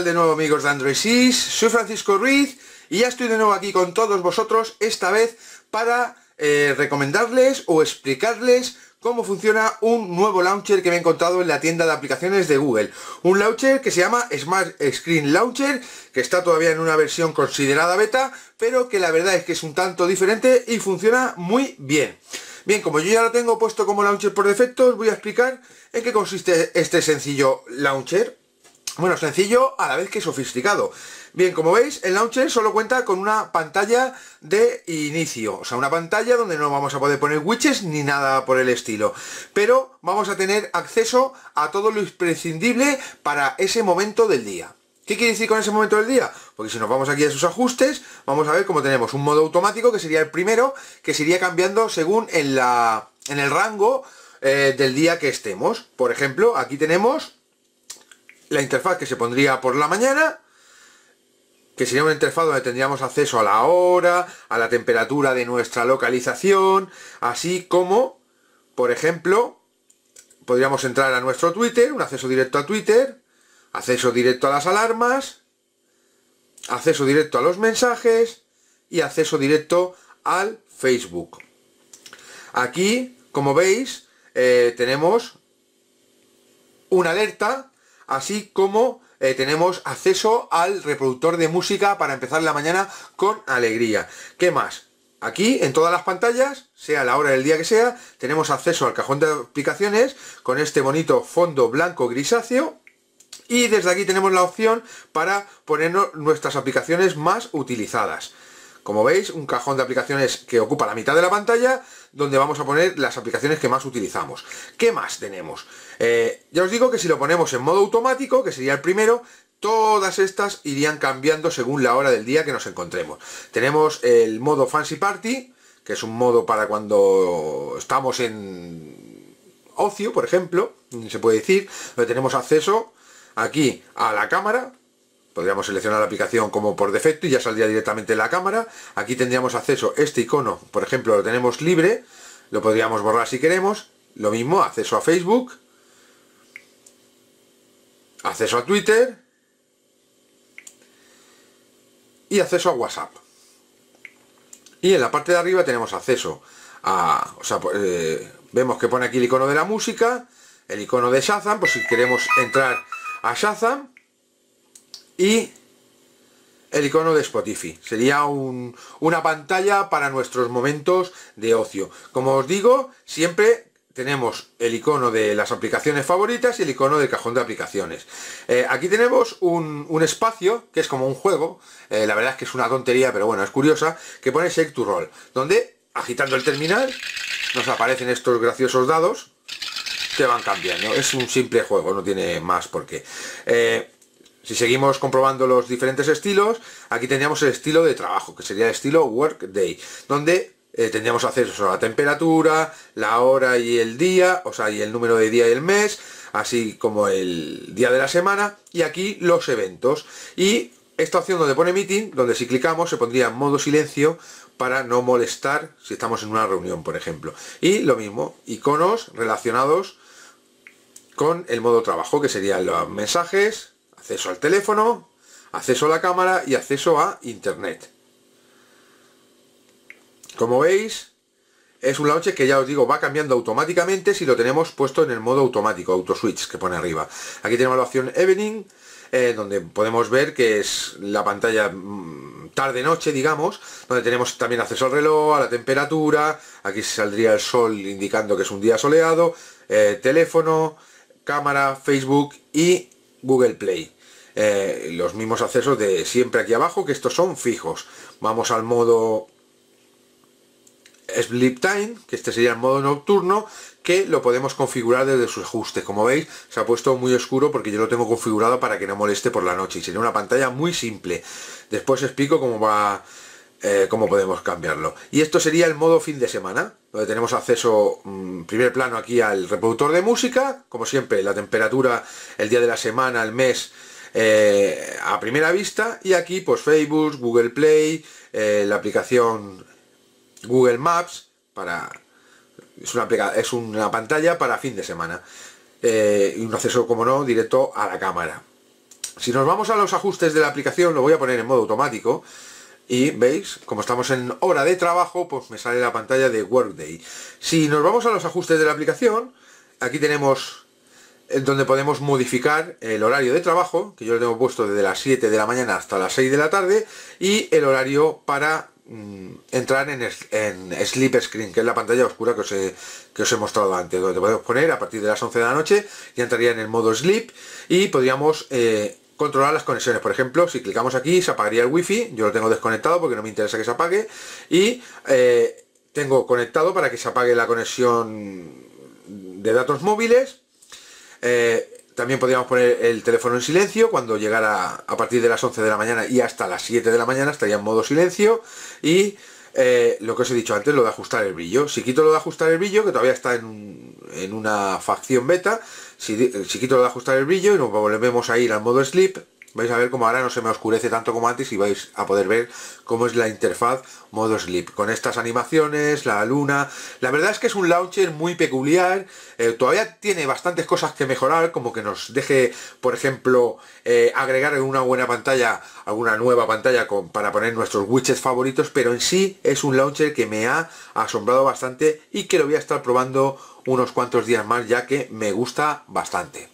de nuevo amigos de Android 6? Soy Francisco Ruiz y ya estoy de nuevo aquí con todos vosotros, esta vez para eh, recomendarles o explicarles cómo funciona un nuevo launcher que me he encontrado en la tienda de aplicaciones de Google. Un launcher que se llama Smart Screen Launcher, que está todavía en una versión considerada beta, pero que la verdad es que es un tanto diferente y funciona muy bien. Bien, como yo ya lo tengo puesto como launcher por defecto, os voy a explicar en qué consiste este sencillo launcher bueno, sencillo a la vez que sofisticado. Bien, como veis, el launcher solo cuenta con una pantalla de inicio, o sea, una pantalla donde no vamos a poder poner widgets ni nada por el estilo, pero vamos a tener acceso a todo lo imprescindible para ese momento del día. ¿Qué quiere decir con ese momento del día? Porque si nos vamos aquí a sus ajustes, vamos a ver cómo tenemos un modo automático, que sería el primero, que sería cambiando según en, la, en el rango eh, del día que estemos. Por ejemplo, aquí tenemos la interfaz que se pondría por la mañana, que sería una interfaz donde tendríamos acceso a la hora, a la temperatura de nuestra localización, así como, por ejemplo, podríamos entrar a nuestro Twitter, un acceso directo a Twitter, acceso directo a las alarmas, acceso directo a los mensajes y acceso directo al Facebook. Aquí, como veis, eh, tenemos una alerta así como eh, tenemos acceso al reproductor de música para empezar la mañana con alegría. ¿Qué más? Aquí, en todas las pantallas, sea la hora del día que sea, tenemos acceso al cajón de aplicaciones con este bonito fondo blanco grisáceo y desde aquí tenemos la opción para ponernos nuestras aplicaciones más utilizadas. Como veis, un cajón de aplicaciones que ocupa la mitad de la pantalla, donde vamos a poner las aplicaciones que más utilizamos. ¿Qué más tenemos? Eh, ya os digo que si lo ponemos en modo automático, que sería el primero, todas estas irían cambiando según la hora del día que nos encontremos. Tenemos el modo Fancy Party, que es un modo para cuando estamos en ocio, por ejemplo, se puede decir, donde tenemos acceso aquí a la cámara, Podríamos seleccionar la aplicación como por defecto y ya saldría directamente la cámara. Aquí tendríamos acceso, este icono, por ejemplo, lo tenemos libre, lo podríamos borrar si queremos. Lo mismo, acceso a Facebook, acceso a Twitter y acceso a WhatsApp. Y en la parte de arriba tenemos acceso a... Pues, eh, vemos que pone aquí el icono de la música, el icono de Shazam, por pues si queremos entrar a Shazam y el icono de Spotify. Sería una pantalla para nuestros momentos de ocio. Como os digo, siempre tenemos el icono de las aplicaciones favoritas y el icono del cajón de aplicaciones. Eh, aquí tenemos un, espacio, que es como un juego, eh, la verdad es que es una tontería, pero bueno, es curiosa, que pone Shake to Roll, donde agitando el terminal nos aparecen estos graciosos dados que van cambiando. Es un simple juego, no tiene más por qué. Eh, si seguimos comprobando los diferentes estilos, aquí tendríamos el estilo de trabajo, que sería el estilo Workday, donde eh, tendríamos acceso a la temperatura, la hora y el día, o sea, y el número de día y el mes, así como el día de la semana, y aquí los eventos. Y esta opción donde pone meeting, donde si clicamos se pondría en modo silencio para no molestar si estamos en una reunión, por ejemplo. Y lo mismo, iconos relacionados con el modo trabajo, que serían los mensajes, acceso al teléfono, acceso a la cámara y acceso a internet. Como veis, es un launcher que ya os digo, va cambiando automáticamente si lo tenemos puesto en el modo automático, auto switch que pone arriba. Aquí tenemos la opción Evening, eh, donde podemos ver que es la pantalla mm, tarde-noche, digamos, donde tenemos también acceso al reloj, a la temperatura, aquí saldría el sol indicando que es un día soleado, eh, teléfono, cámara, Facebook y Google Play. Eh, los mismos accesos de siempre aquí abajo, que estos son fijos. Vamos al modo Sleep Time, que este sería el modo nocturno, que lo podemos configurar desde su ajuste Como veis, se ha puesto muy oscuro porque yo lo tengo configurado para que no moleste por la noche y sería una pantalla muy simple. Después explico cómo va eh, cómo podemos cambiarlo. Y esto sería el modo fin de semana, donde tenemos acceso mm, primer plano aquí al reproductor de música, como siempre, la temperatura, el día de la semana, el mes, eh, a primera vista, y aquí pues Facebook, Google Play, eh, la aplicación Google Maps, para es una, es una pantalla para fin de semana, y un acceso, como no, directo a la cámara. Si nos vamos a los ajustes de la aplicación, lo voy a poner en modo automático, y veis, como estamos en hora de trabajo, pues me sale la pantalla de Workday. Si nos vamos a los ajustes de la aplicación, aquí tenemos eh, donde podemos modificar el horario de trabajo, que yo lo tengo puesto desde las 7 de la mañana hasta las 6 de la tarde, y el horario para mm, entrar en, en, Sleep Screen, que es la pantalla oscura que os, he, que os he mostrado antes, donde podemos poner a partir de las 11 de la noche, y entraría en el modo Sleep, y podríamos eh, controlar las conexiones. Por ejemplo, si clicamos aquí se apagaría el wifi, yo lo tengo desconectado porque no me interesa que se apague y eh, tengo conectado para que se apague la conexión de datos móviles. Eh, también podríamos poner el teléfono en silencio cuando llegara a partir de las 11 de la mañana y hasta las 7 de la mañana estaría en modo silencio y eh, lo que os he dicho antes, lo de ajustar el brillo. Si quito lo de ajustar el brillo, que todavía está en, una facción beta, si, si, quito lo de ajustar el brillo y nos volvemos a ir al modo sleep, vais a ver como ahora no se me oscurece tanto como antes y vais a poder ver cómo es la interfaz modo sleep con estas animaciones, la luna la verdad es que es un launcher muy peculiar eh, todavía tiene bastantes cosas que mejorar como que nos deje por ejemplo eh, agregar en una buena pantalla alguna nueva pantalla con, para poner nuestros widgets favoritos pero en sí es un launcher que me ha asombrado bastante y que lo voy a estar probando unos cuantos días más ya que me gusta bastante